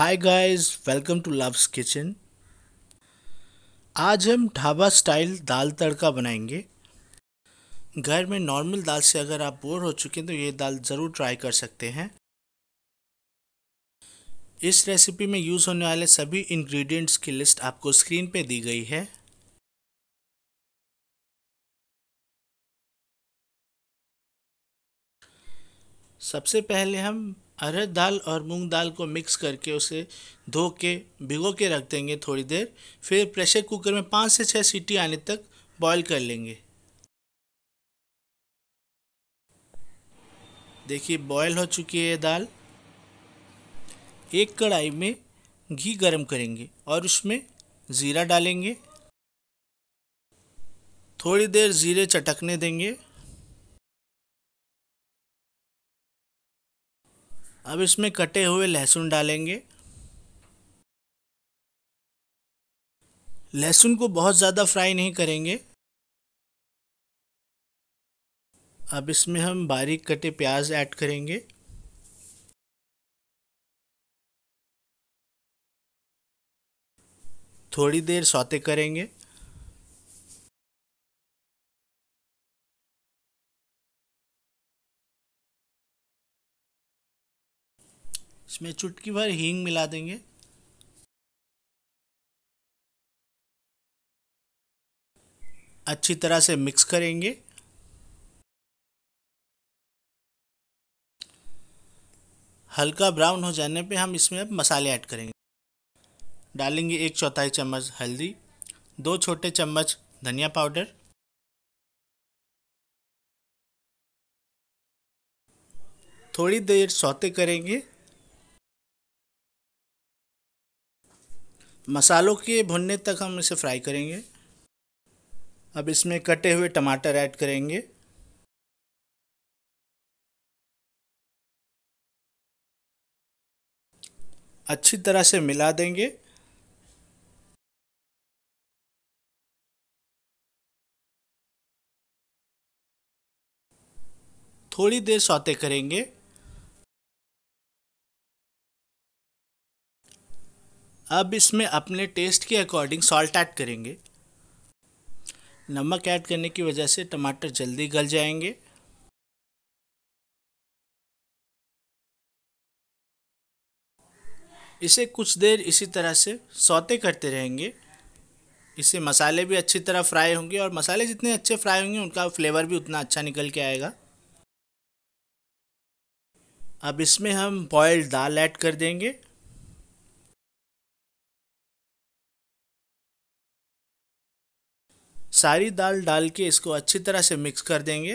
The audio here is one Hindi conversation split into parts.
Hi guys welcome to Love's kitchen आज हम ढाबा स्टाइल दाल तड़का बनाएंगे घर में नॉर्मल दाल से अगर आप बोर हो चुके हैं तो ये दाल ज़रूर ट्राई कर सकते हैं इस रेसिपी में यूज़ होने वाले सभी इंग्रेडिएंट्स की लिस्ट आपको स्क्रीन पे दी गई है सबसे पहले हम अरहर दाल और मूंग दाल को मिक्स करके उसे धो के भिगो के रख देंगे थोड़ी देर फिर प्रेशर कुकर में पाँच से छः सीटी आने तक बॉईल कर लेंगे देखिए बॉईल हो चुकी है दाल एक कढ़ाई में घी गरम करेंगे और उसमें ज़ीरा डालेंगे थोड़ी देर ज़ीरे चटकने देंगे अब इसमें कटे हुए लहसुन डालेंगे लहसुन को बहुत ज़्यादा फ्राई नहीं करेंगे अब इसमें हम बारीक कटे प्याज ऐड करेंगे थोड़ी देर सौते करेंगे इसमें चुटकी भर हींग मिला देंगे अच्छी तरह से मिक्स करेंगे हल्का ब्राउन हो जाने पे हम इसमें अब मसाले ऐड करेंगे डालेंगे एक चौथाई चम्मच हल्दी दो छोटे चम्मच धनिया पाउडर थोड़ी देर सौते करेंगे मसालों के भुनने तक हम इसे फ्राई करेंगे अब इसमें कटे हुए टमाटर ऐड करेंगे अच्छी तरह से मिला देंगे थोड़ी देर सौते करेंगे अब इसमें अपने टेस्ट के अकॉर्डिंग सॉल्ट ऐड करेंगे नमक ऐड करने की वजह से टमाटर जल्दी गल जाएंगे इसे कुछ देर इसी तरह से सौते करते रहेंगे इससे मसाले भी अच्छी तरह फ्राई होंगे और मसाले जितने अच्छे फ्राई होंगे उनका फ्लेवर भी उतना अच्छा निकल के आएगा अब इसमें हम बॉयल्ड दाल ऐड कर देंगे सारी दाल डाल के इसको अच्छी तरह से मिक्स कर देंगे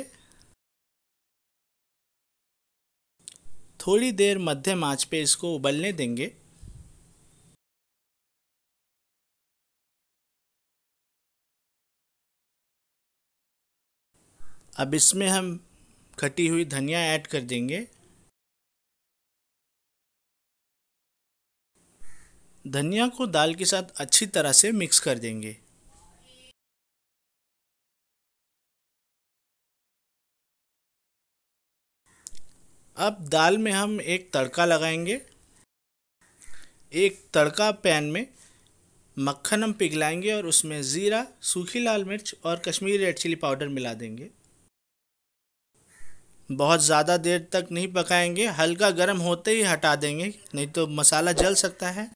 थोड़ी देर मध्यम आंच पे इसको उबलने देंगे अब इसमें हम कटी हुई धनिया ऐड कर देंगे धनिया को दाल के साथ अच्छी तरह से मिक्स कर देंगे अब दाल में हम एक तड़का लगाएंगे एक तड़का पैन में मक्खन हम पिघलाएंगे और उसमें ज़ीरा सूखी लाल मिर्च और कश्मीरी रेड चिली पाउडर मिला देंगे बहुत ज़्यादा देर तक नहीं पकाएंगे हल्का गर्म होते ही हटा देंगे नहीं तो मसाला जल सकता है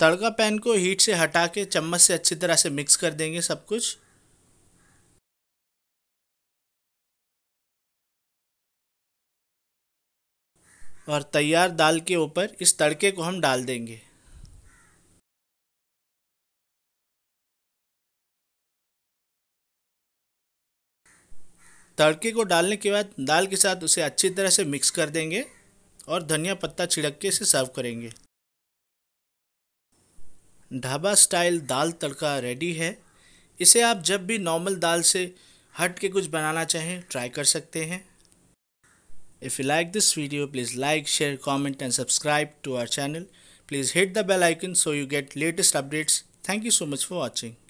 तड़का पैन को हीट से हटा के चम्मच से अच्छी तरह से मिक्स कर देंगे सब कुछ और तैयार दाल के ऊपर इस तड़के को हम डाल देंगे तड़के को डालने के बाद दाल के साथ उसे अच्छी तरह से मिक्स कर देंगे और धनिया पत्ता छिड़क के इसे सर्व करेंगे ढाबा स्टाइल दाल तड़का रेडी है इसे आप जब भी नॉर्मल दाल से हट के कुछ बनाना चाहें ट्राई कर सकते हैं If you like this video, please like, share, comment and subscribe to our channel. Please hit the bell icon so you get latest updates. Thank you so much for watching.